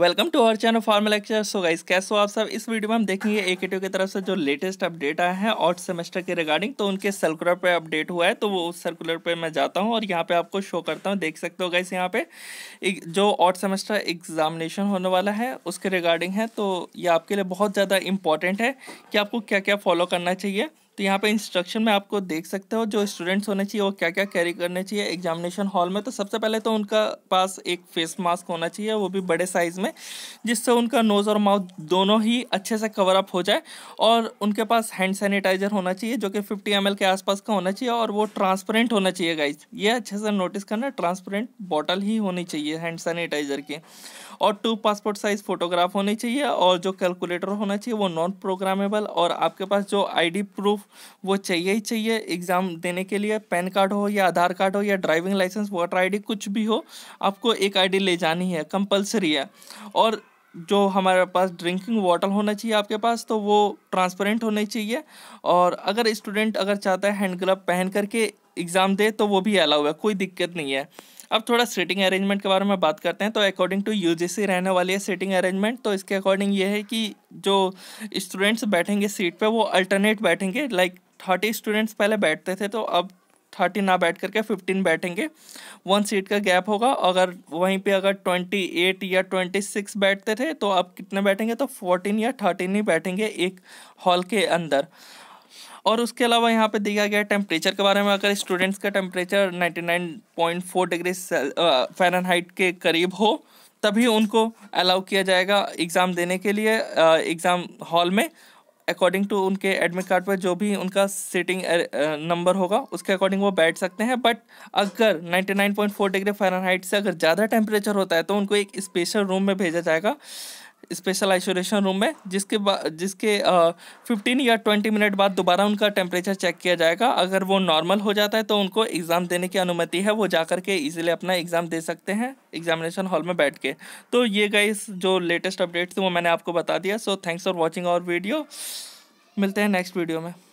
welcome to our channel formal lecture so guys कैसे हो आप सब इस वीडियो में हम देखेंगे ए के की तरफ से जो लेटेस्ट अपडेट आया है और सेमेस्टर के रिगार्डिंग तो उनके सर्कुलर पे अपडेट हुआ है तो वो उस सर्कुलर पे मैं जाता हूँ और यहाँ पे आपको शो करता हूँ देख सकते हो गाइस यहाँ पे जो आठ सेमेस्टर एग्जामिनेशन होने वाला है उसके रिगार्डिंग है तो ये आपके लिए बहुत ज़्यादा इंपॉर्टेंट है कि आपको क्या क्या फॉलो करना चाहिए तो यहाँ पे इंस्ट्रक्शन में आपको देख सकते हो जो स्टूडेंट्स होने चाहिए वो क्या क्या कैरी करने चाहिए एग्जामिनेशन हॉल में तो सबसे पहले तो उनका पास एक फेस मास्क होना चाहिए वो भी बड़े साइज़ में जिससे उनका नोज़ और माउथ दोनों ही अच्छे से कवर अप हो जाए और उनके पास हैंड सैनिटाइज़र होना चाहिए जो कि फिफ्टी एम के आसपास का होना चाहिए और वो ट्रांसपेरेंट होना चाहिए गाइज ये अच्छे से नोटिस करना ट्रांसपेरेंट बॉटल ही होनी चाहिए हैंड सैनिटाइज़र की और टू पासपोर्ट साइज़ फ़ोटोग्राफ होनी चाहिए और जो कैलकुलेटर होना चाहिए वो नॉन प्रोग्रामेबल और आपके पास जो आईडी प्रूफ वो चाहिए ही चाहिए एग्ज़ाम देने के लिए पैन कार्ड हो या आधार कार्ड हो या ड्राइविंग लाइसेंस वोटर आईडी कुछ भी हो आपको एक आईडी ले जानी है कंपलसरी है और जो हमारे पास ड्रिंकिंग वाटर होना चाहिए आपके पास तो वो ट्रांसपेरेंट होने चाहिए और अगर स्टूडेंट अगर चाहता है हैंड ग्लव पहन करके एग्ज़ाम दे तो वो भी अलाउ है कोई दिक्कत नहीं है अब थोड़ा सीटिंग अरेंजमेंट के बारे में बात करते हैं तो अकॉर्डिंग टू यू रहने वाली है सीटिंग अरेंजमेंट तो इसके अकॉर्डिंग ये है कि जो स्टूडेंट्स बैठेंगे सीट पर वो अल्टरनेट बैठेंगे लाइक थर्टी स्टूडेंट्स पहले बैठते थे तो अब थर्टी ना बैठ करके फिफ्टीन बैठेंगे वन सीट का गैप होगा अगर वहीं पे अगर ट्वेंटी एट या ट्वेंटी सिक्स बैठते थे तो अब कितने बैठेंगे तो फोर्टीन या थर्टीन ही बैठेंगे एक हॉल के अंदर और उसके अलावा यहाँ पे दिया गया टेम्परेचर के बारे में अगर स्टूडेंट्स का टेम्परेचर 99.4 डिग्री फ़ारेनहाइट के करीब हो तभी उनको अलाउ किया जाएगा एग्ज़ाम देने के लिए एग्ज़ाम हॉल में अकॉर्डिंग टू उनके एडमिट कार्ड पर जो भी उनका सीटिंग नंबर होगा उसके अकॉर्डिंग वो बैठ सकते हैं बट अगर 99.4 डिग्री फ़ारेनहाइट से अगर ज़्यादा टेम्परेचर होता है तो उनको एक स्पेशल रूम में भेजा जाएगा स्पेशल आइसोलेशन रूम में जिसके जिसके फिफ्टीन या ट्वेंटी मिनट बाद दोबारा उनका टेम्परेचर चेक किया जाएगा अगर वो नॉर्मल हो जाता है तो उनको एग्ज़ाम देने की अनुमति है वो जा के ईजिली अपना एग्ज़ाम दे सकते हैं एग्जामिनेशन हॉल में बैठ के तो ये गाइस जो लेटेस्ट अपडेट्स थे वो मैंने आपको बता दिया so thanks for watching our video मिलते हैं नेक्स्ट वीडियो में